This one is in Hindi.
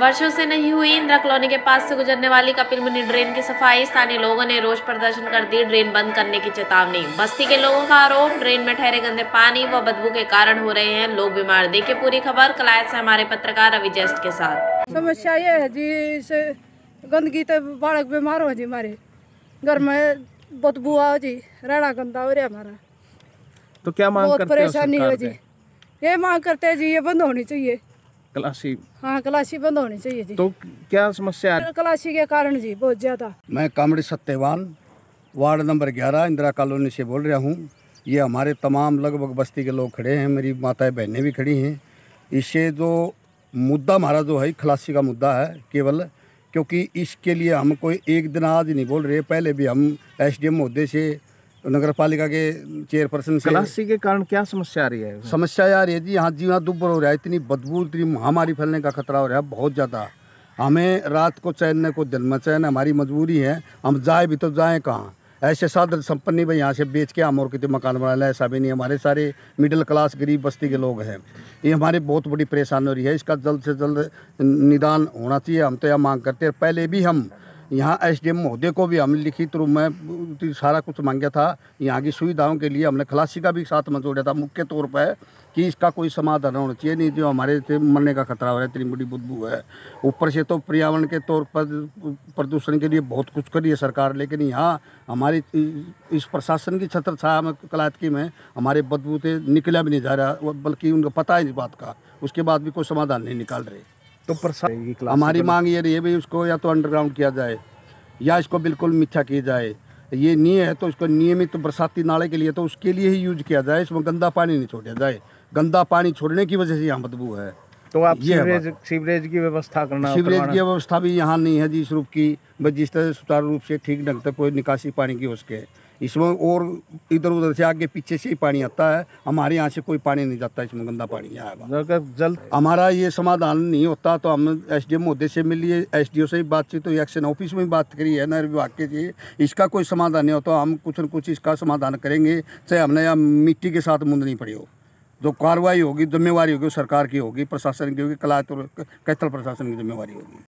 वर्षों से नहीं हुई इंदिरा कॉलोनी के पास से गुजरने वाली कपिल मुनि ड्रेन की सफाई स्थानीय लोगों ने रोज प्रदर्शन कर दी ड्रेन बंद करने की चेतावनी बस्ती के लोगों का आरोप ड्रेन में ठहरे गंदे पानी व बदबू के कारण हो रहे हैं लोग बीमार देखिए पूरी खबर कलायत से हमारे पत्रकार रवि जस्ट के साथ समस्या ये है जी गंदगी तो बालक बीमार हो जी हमारे घर में बदबू आओ जी रहना गंदा हो रहा हमारा तो क्या मांग बहुत परेशानी है जी ये मांग करते है जी ये बंद होनी चाहिए क्लासी हाँ क्लासी बंद होनी चाहिए जी तो क्या समस्या है कलासी के कारण जी बहुत ज़्यादा मैं कामड़ी सत्यवान वार्ड नंबर ग्यारह इंदिरा कॉलोनी से बोल रहा हूँ ये हमारे तमाम लगभग बस्ती के लोग खड़े हैं मेरी माताएं बहनें भी खड़ी हैं इससे जो मुद्दा हमारा जो है खलासी का मुद्दा है केवल क्योंकि इसके लिए हम कोई एक दिन आज नहीं बोल रहे पहले भी हम एस डी एम से तो नगर पालिका के चेयरपर्सन क्लासी के कारण क्या समस्या आ रही है समस्या आ रही है जी यहाँ जी यहाँ दुब्बर हो रहा है इतनी बदबू इतनी महामारी फैलने का खतरा हो रहा है बहुत ज़्यादा हमें रात को चैनने को दिन में चैन हमारी मजबूरी है हम जाए भी तो जाए कहाँ ऐसे साधन संपन्न भाई यहाँ से बेच के हम और कितने मकान बना लें ऐसा भी नहीं हमारे सारे मिडिल क्लास गरीब बस्ती के लोग हैं ये हमारे बहुत बड़ी परेशानी हो रही है इसका जल्द से जल्द निदान होना चाहिए हम तो यह मांग करते हैं पहले भी हम यहाँ एसडीएम महोदय को भी हमने लिखित तो रूप में सारा कुछ मांगा था यहाँ की सुविधाओं के लिए हमने खलासी का भी साथ में जोड़ा था मुख्य तौर पर कि इसका कोई समाधान होना चाहिए नहीं जो तो हमारे मरने का खतरा हो रहा है इतनी बड़ी बुदबू है ऊपर से तो पर्यावरण के तौर पर प्रदूषण के लिए बहुत कुछ करी है सरकार लेकिन यहाँ हमारी इस प्रशासन की छत्र छाया में कलातकी में हमारे बदबू से निकला भी नहीं जा रहा बल्कि उनको पता है इस बात का उसके बाद भी कोई समाधान नहीं निकाल रहे तो हमारी मांग ये रही है भाई उसको या तो अंडरग्राउंड किया जाए या इसको बिल्कुल मिथ्या किया जाए ये नहीं है तो इसको नियमित तो बरसाती नाले के लिए तो उसके लिए ही यूज किया जाए इसमें गंदा पानी नहीं छोड़ा जाए गंदा पानी छोड़ने की वजह से यहाँ बदबू है तो आप सीवरेज सीवरेज की व्यवस्था करना सीवरेज की व्यवस्था भी यहाँ नहीं है जिस रूप की जिस तरह सुचारू रूप से ठीक ढंग से कोई निकासी पानी की हो सके इसमें और इधर उधर से आगे पीछे से ही पानी आता है हमारे यहाँ से कोई पानी नहीं जाता इसमें गंदा पानी आएगा जल हमारा ये समाधान नहीं होता तो हम एस डी मोदी से मिलिए एस डी ओ से बातचीत हुई एक्शन ऑफिस में बात करी है नहर विभाग के लिए इसका कोई समाधान नहीं होता तो हम कुछ न कुछ इसका समाधान करेंगे चाहे हमने यहाँ मिट्टी के साथ मुंदनी पड़ी हो जो कार्रवाई होगी जिम्मेवारी होगी सरकार की होगी प्रशासन की होगी कला कैथल प्रशासन की जिम्मेवारी होगी